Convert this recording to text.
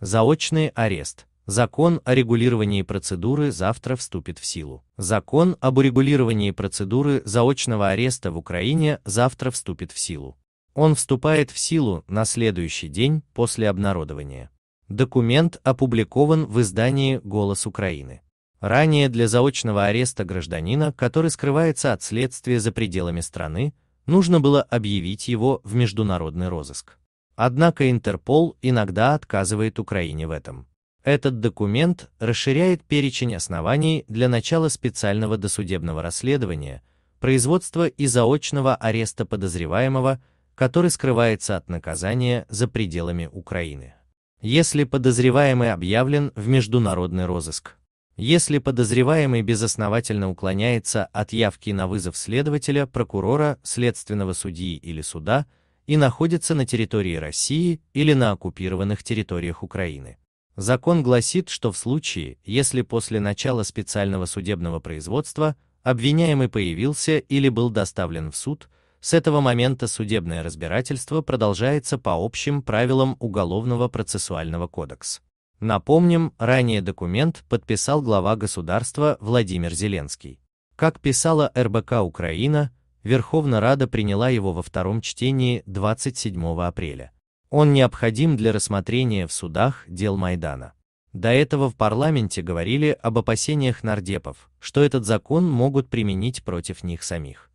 Заочный арест. Закон о регулировании процедуры завтра вступит в силу. Закон об урегулировании процедуры заочного ареста в Украине завтра вступит в силу. Он вступает в силу на следующий день после обнародования. Документ опубликован в издании «Голос Украины». Ранее для заочного ареста гражданина, который скрывается от следствия за пределами страны, нужно было объявить его в международный розыск. Однако Интерпол иногда отказывает Украине в этом. Этот документ расширяет перечень оснований для начала специального досудебного расследования, производства и заочного ареста подозреваемого, который скрывается от наказания за пределами Украины. Если подозреваемый объявлен в международный розыск. Если подозреваемый безосновательно уклоняется от явки на вызов следователя, прокурора, следственного судьи или суда, и находится на территории России или на оккупированных территориях Украины. Закон гласит, что в случае, если после начала специального судебного производства обвиняемый появился или был доставлен в суд, с этого момента судебное разбирательство продолжается по общим правилам Уголовного процессуального кодекса. Напомним, ранее документ подписал глава государства Владимир Зеленский. Как писала РБК Украина, Верховная Рада приняла его во втором чтении 27 апреля. Он необходим для рассмотрения в судах дел Майдана. До этого в парламенте говорили об опасениях нардепов, что этот закон могут применить против них самих.